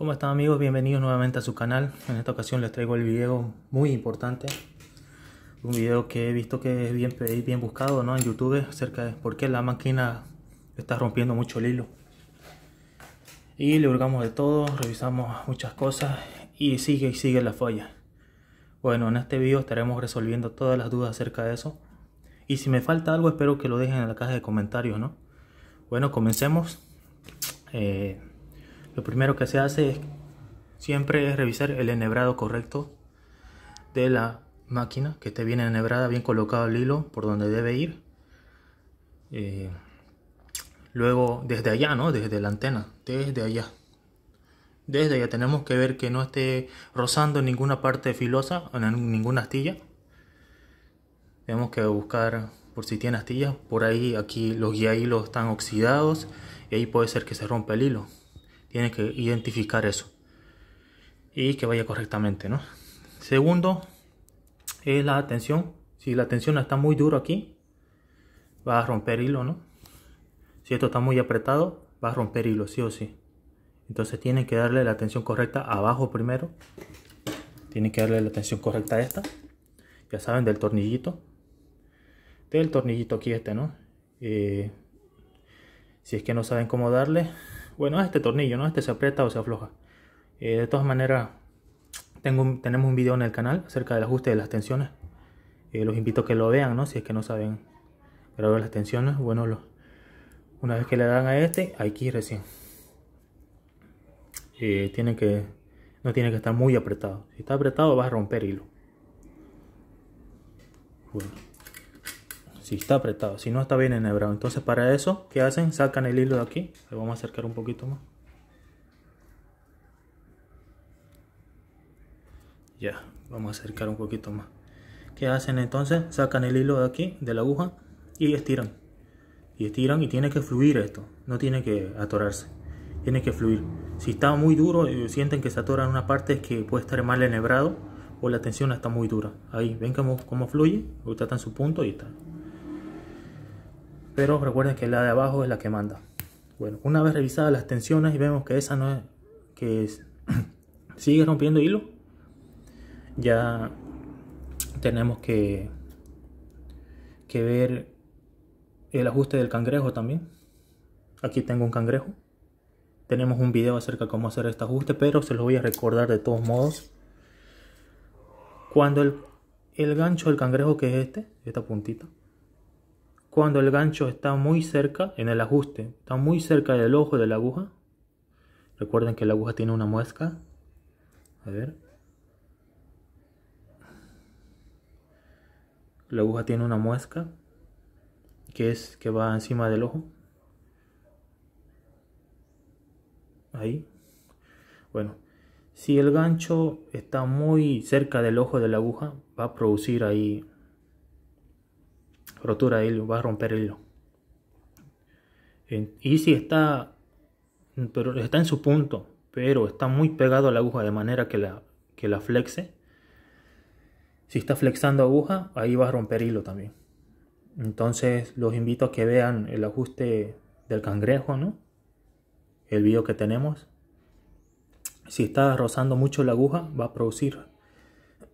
¿Cómo están amigos? Bienvenidos nuevamente a su canal. En esta ocasión les traigo el video muy importante. Un video que he visto que es bien, bien buscado ¿no? en YouTube acerca de por qué la máquina está rompiendo mucho el hilo. Y le hurgamos de todo, revisamos muchas cosas y sigue y sigue la falla. Bueno, en este video estaremos resolviendo todas las dudas acerca de eso. Y si me falta algo espero que lo dejen en la caja de comentarios, ¿no? Bueno, comencemos. Eh, lo primero que se hace es, siempre es revisar el enhebrado correcto de la máquina, que esté bien enhebrada, bien colocado el hilo por donde debe ir. Eh, luego, desde allá, ¿no? Desde la antena, desde allá. Desde allá tenemos que ver que no esté rozando ninguna parte filosa, en ninguna astilla. Tenemos que buscar por si tiene astillas, por ahí aquí los guía hilos están oxidados y ahí puede ser que se rompa el hilo. Tiene que identificar eso. Y que vaya correctamente, ¿no? Segundo, es la tensión. Si la tensión está muy duro aquí, va a romper hilo, ¿no? Si esto está muy apretado, va a romper hilo, sí o sí. Entonces tienen que darle la tensión correcta abajo primero. Tienen que darle la tensión correcta a esta. Ya saben, del tornillito. Del tornillito aquí este, ¿no? Eh, si es que no saben cómo darle, bueno, este tornillo, ¿no? Este se aprieta o se afloja. Eh, de todas maneras, tengo tenemos un video en el canal acerca del ajuste de las tensiones. Eh, los invito a que lo vean, ¿no? Si es que no saben grabar las tensiones. Bueno, una vez que le dan a este, aquí recién. Eh, tiene que, no tiene que estar muy apretado. Si está apretado, va a romper hilo. Bueno si está apretado, si no está bien enhebrado. Entonces para eso, ¿qué hacen? Sacan el hilo de aquí, le vamos a acercar un poquito más. Ya, vamos a acercar un poquito más. ¿Qué hacen entonces? Sacan el hilo de aquí, de la aguja, y estiran. Y estiran y tiene que fluir esto, no tiene que atorarse, tiene que fluir. Si está muy duro y sienten que se atoran una parte es que puede estar mal enhebrado o la tensión está muy dura. Ahí, ven cómo, fluye, ahorita está en su punto y está pero recuerden que la de abajo es la que manda. Bueno, una vez revisadas las tensiones y vemos que esa no es, que sigue rompiendo hilo, ya tenemos que, que ver el ajuste del cangrejo también. Aquí tengo un cangrejo. Tenemos un video acerca de cómo hacer este ajuste, pero se los voy a recordar de todos modos. Cuando el, el gancho del cangrejo, que es este, esta puntita, cuando el gancho está muy cerca en el ajuste, está muy cerca del ojo de la aguja. Recuerden que la aguja tiene una muesca. A ver. La aguja tiene una muesca que es que va encima del ojo. Ahí. Bueno, si el gancho está muy cerca del ojo de la aguja, va a producir ahí rotura de hilo, va a romper hilo. Y si está, pero está en su punto, pero está muy pegado a la aguja de manera que la, que la flexe. Si está flexando aguja, ahí va a romper hilo también. Entonces los invito a que vean el ajuste del cangrejo, ¿no? El video que tenemos. Si está rozando mucho la aguja, va a producir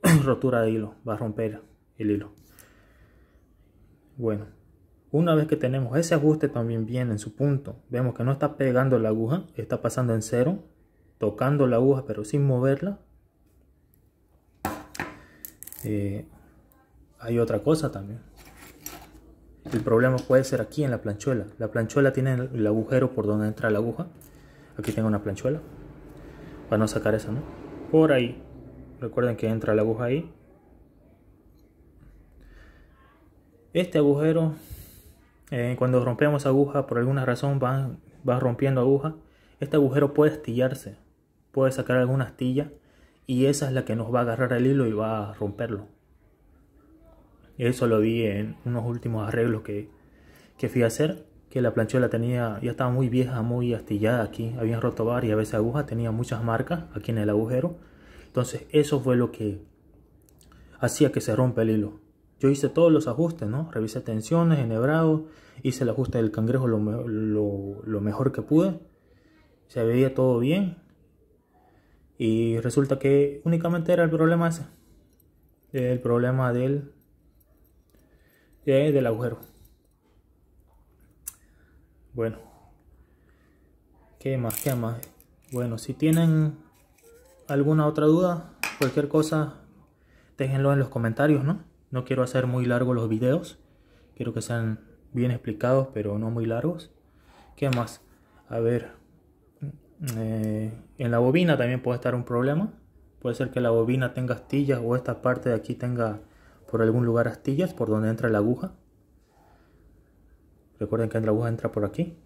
rotura de hilo, va a romper el hilo. Bueno, una vez que tenemos ese ajuste también bien en su punto, vemos que no está pegando la aguja, está pasando en cero, tocando la aguja pero sin moverla. Eh, hay otra cosa también. El problema puede ser aquí en la planchuela. La planchuela tiene el agujero por donde entra la aguja. Aquí tengo una planchuela. Para no sacar esa, ¿no? Por ahí. Recuerden que entra la aguja ahí. Este agujero, eh, cuando rompemos aguja, por alguna razón va rompiendo aguja, este agujero puede astillarse, puede sacar alguna astilla y esa es la que nos va a agarrar el hilo y va a romperlo. Eso lo vi en unos últimos arreglos que, que fui a hacer, que la planchuela tenía, ya estaba muy vieja, muy astillada aquí, habían roto varias veces agujas, tenía muchas marcas aquí en el agujero. Entonces eso fue lo que hacía que se rompa el hilo. Yo hice todos los ajustes, ¿no? Revisé tensiones, enhebrado, hice el ajuste del cangrejo lo, mejor que pude. Se veía todo bien. Y resulta que únicamente era el problema ese. El problema del, eh, del agujero. Bueno. ¿Qué más? ¿Qué más? Bueno, si tienen alguna otra duda, cualquier cosa, déjenlo en los comentarios, ¿no? No quiero hacer muy largos los videos. Quiero que sean bien explicados, pero no muy largos. ¿Qué más? A ver, mm, eh, en la bobina también puede estar un problema. Puede ser que la bobina tenga astillas o esta parte de aquí tenga por algún lugar astillas por donde entra la aguja. Recuerden que la aguja entra por aquí.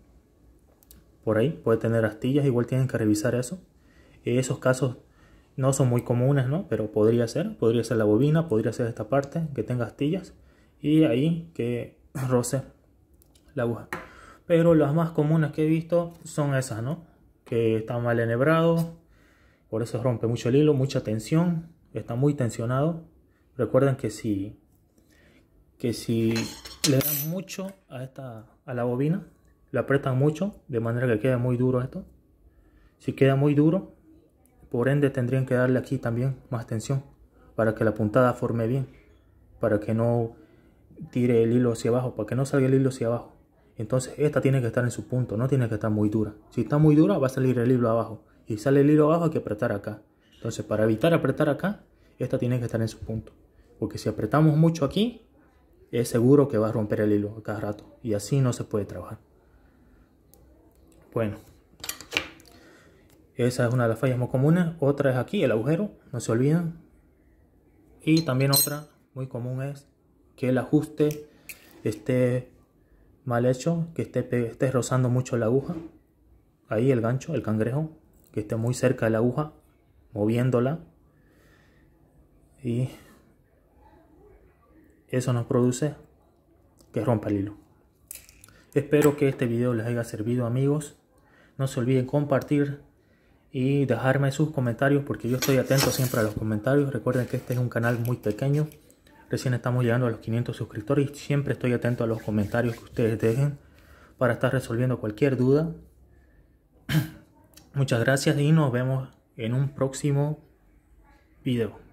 Por ahí puede tener astillas, igual tienen que revisar eso. En esos casos no son muy comunes, ¿no? Pero podría ser, podría ser la bobina, podría ser esta parte que tenga astillas y ahí que roce la aguja. Pero las más comunes que he visto son esas, ¿no? Que están mal enhebrado. por eso rompe mucho el hilo, mucha tensión, está muy tensionado. Recuerden que si, que si le dan mucho a, esta, a la bobina, la apretan mucho, de manera que quede muy duro esto. Si queda muy duro, por ende tendrían que darle aquí también más tensión para que la puntada forme bien, para que no tire el hilo hacia abajo, para que no salga el hilo hacia abajo. Entonces esta tiene que estar en su punto, no tiene que estar muy dura. Si está muy dura va a salir el hilo abajo. Y sale el hilo abajo hay que apretar acá. Entonces para evitar apretar acá, esta tiene que estar en su punto. Porque si apretamos mucho aquí, es seguro que va a romper el hilo a cada rato. Y así no se puede trabajar. Bueno. Esa es una de las fallas más comunes. Otra es aquí, el agujero, no se olviden. Y también otra muy común es que el ajuste esté mal hecho, que esté, esté rozando mucho la aguja. Ahí el gancho, el cangrejo, que esté muy cerca de la aguja, moviéndola. Y eso nos produce que rompa el hilo. Espero que este video les haya servido amigos. No se olviden compartir y dejarme sus comentarios porque yo estoy atento siempre a los comentarios. Recuerden que este es un canal muy pequeño. Recién estamos llegando a los 500 suscriptores y siempre estoy atento a los comentarios que ustedes dejen para estar resolviendo cualquier duda. Muchas gracias y nos vemos en un próximo video.